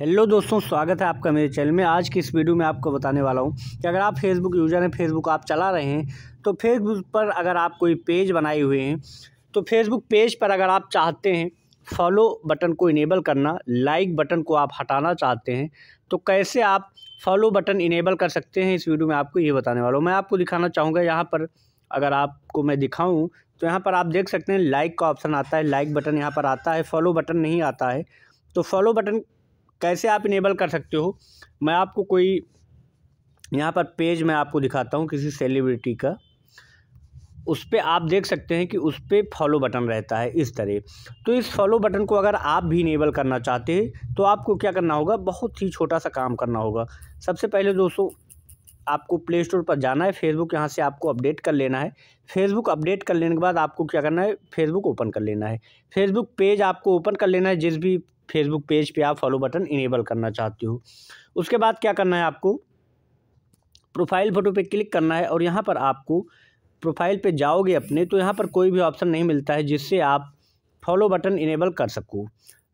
hello दोस्तों स्वागत है आपका मेरे चैनल में आज की इस वीडियो में आपको बताने वाला हूं कि अगर आप फेसबुक यूज़र हैं फेसबुक आप चला रहे हैं तो फेसबुक पर अगर आप कोई पेज बनाए हुए हैं तो फेसबुक पेज पर अगर आप चाहते हैं फॉलो बटन को इनेबल करना लाइक बटन को आप हटाना चाहते हैं तो कैसे आप फॉलो बटन इनेबल कर सकते हैं इस वीडियो में आपको ये बताने वाला हूँ मैं आपको दिखाना चाहूँगा यहाँ पर अगर आपको मैं दिखाऊँ तो यहाँ पर आप देख सकते हैं लाइक का ऑप्शन आता है लाइक बटन यहाँ पर आता है फॉलो बटन नहीं आता है तो फॉलो बटन कैसे आप इनेबल कर सकते हो मैं आपको कोई यहाँ पर पेज मैं आपको दिखाता हूँ किसी सेलिब्रिटी का उस पर आप देख सकते हैं कि उस पर फॉलो बटन रहता है इस तरह तो इस फॉलो बटन को अगर आप भी इनेबल करना चाहते हैं तो आपको क्या करना होगा बहुत ही छोटा सा काम करना होगा सबसे पहले दोस्तों आपको प्ले स्टोर पर जाना है फेसबुक यहाँ से आपको अपडेट कर लेना है फेसबुक अपडेट कर लेने के बाद आपको क्या करना है फेसबुक ओपन कर लेना है फेसबुक पेज आपको ओपन कर लेना है जिस भी फेसबुक पेज पे आप फॉलो बटन इनेबल करना चाहते हो उसके बाद क्या करना है आपको प्रोफाइल फ़ोटो पे क्लिक करना है और यहाँ पर आपको प्रोफाइल पे जाओगे अपने तो यहाँ पर कोई भी ऑप्शन नहीं मिलता है जिससे आप फॉलो बटन इनेबल कर सको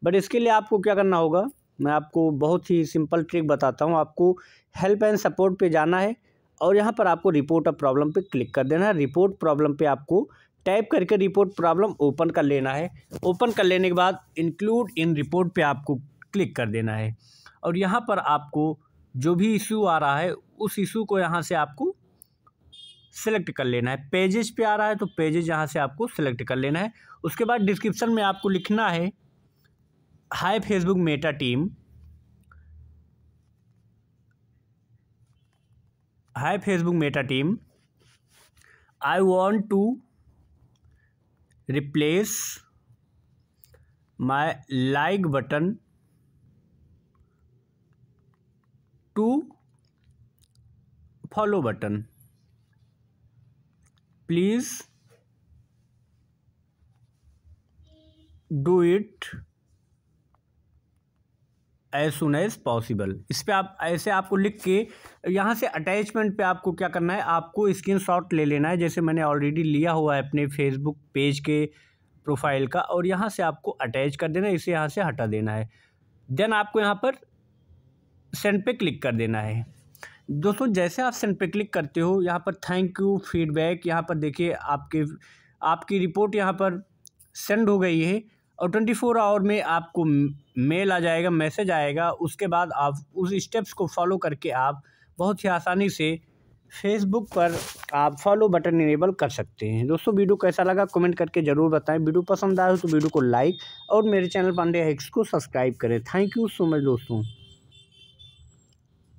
बट इसके लिए आपको क्या करना होगा मैं आपको बहुत ही सिंपल ट्रिक बताता हूँ आपको हेल्प एंड सपोर्ट पर जाना है और यहाँ पर आपको रिपोर्ट अ प्रॉब्लम पे क्लिक कर देना है रिपोर्ट प्रॉब्लम पे आपको टाइप करके रिपोर्ट प्रॉब्लम ओपन कर लेना है ओपन कर लेने के बाद इंक्लूड इन रिपोर्ट पे आपको क्लिक कर देना है और यहाँ पर आपको जो भी इशू आ रहा है उस इशू को यहाँ से आपको सेलेक्ट कर लेना है पेजेज पे आ रहा है तो पेजेज यहाँ से आपको सेलेक्ट कर लेना है उसके बाद डिस्क्रिप्शन में आपको लिखना है hi Facebook Meta team hi Facebook Meta team I want to replace my like button to follow button please do it as soon as possible इस पर आप ऐसे आपको लिख के यहाँ से अटैचमेंट पे आपको क्या करना है आपको स्क्रीन शॉट ले लेना है जैसे मैंने ऑलरेडी लिया हुआ है अपने फेसबुक पेज के प्रोफाइल का और यहाँ से आपको अटैच कर देना है इसे यहाँ से हटा देना है देन आपको यहाँ पर सेंड पे क्लिक कर देना है दोस्तों जैसे आप सेंड पे क्लिक करते हो यहाँ पर थैंक यू फीडबैक यहाँ पर देखिए आपके आपकी रिपोर्ट यहाँ पर सेंड हो गई है और ट्वेंटी फोर आवर में आपको मेल आ जाएगा मैसेज आएगा उसके बाद आप उस स्टेप्स को फॉलो करके आप बहुत ही आसानी से फेसबुक पर आप फॉलो बटन इनेबल कर सकते हैं दोस्तों वीडियो कैसा लगा कमेंट करके ज़रूर बताएं वीडियो पसंद आए तो वीडियो को लाइक और मेरे चैनल पांडे हैक्स को सब्सक्राइब करें थैंक यू सो मच दोस्तों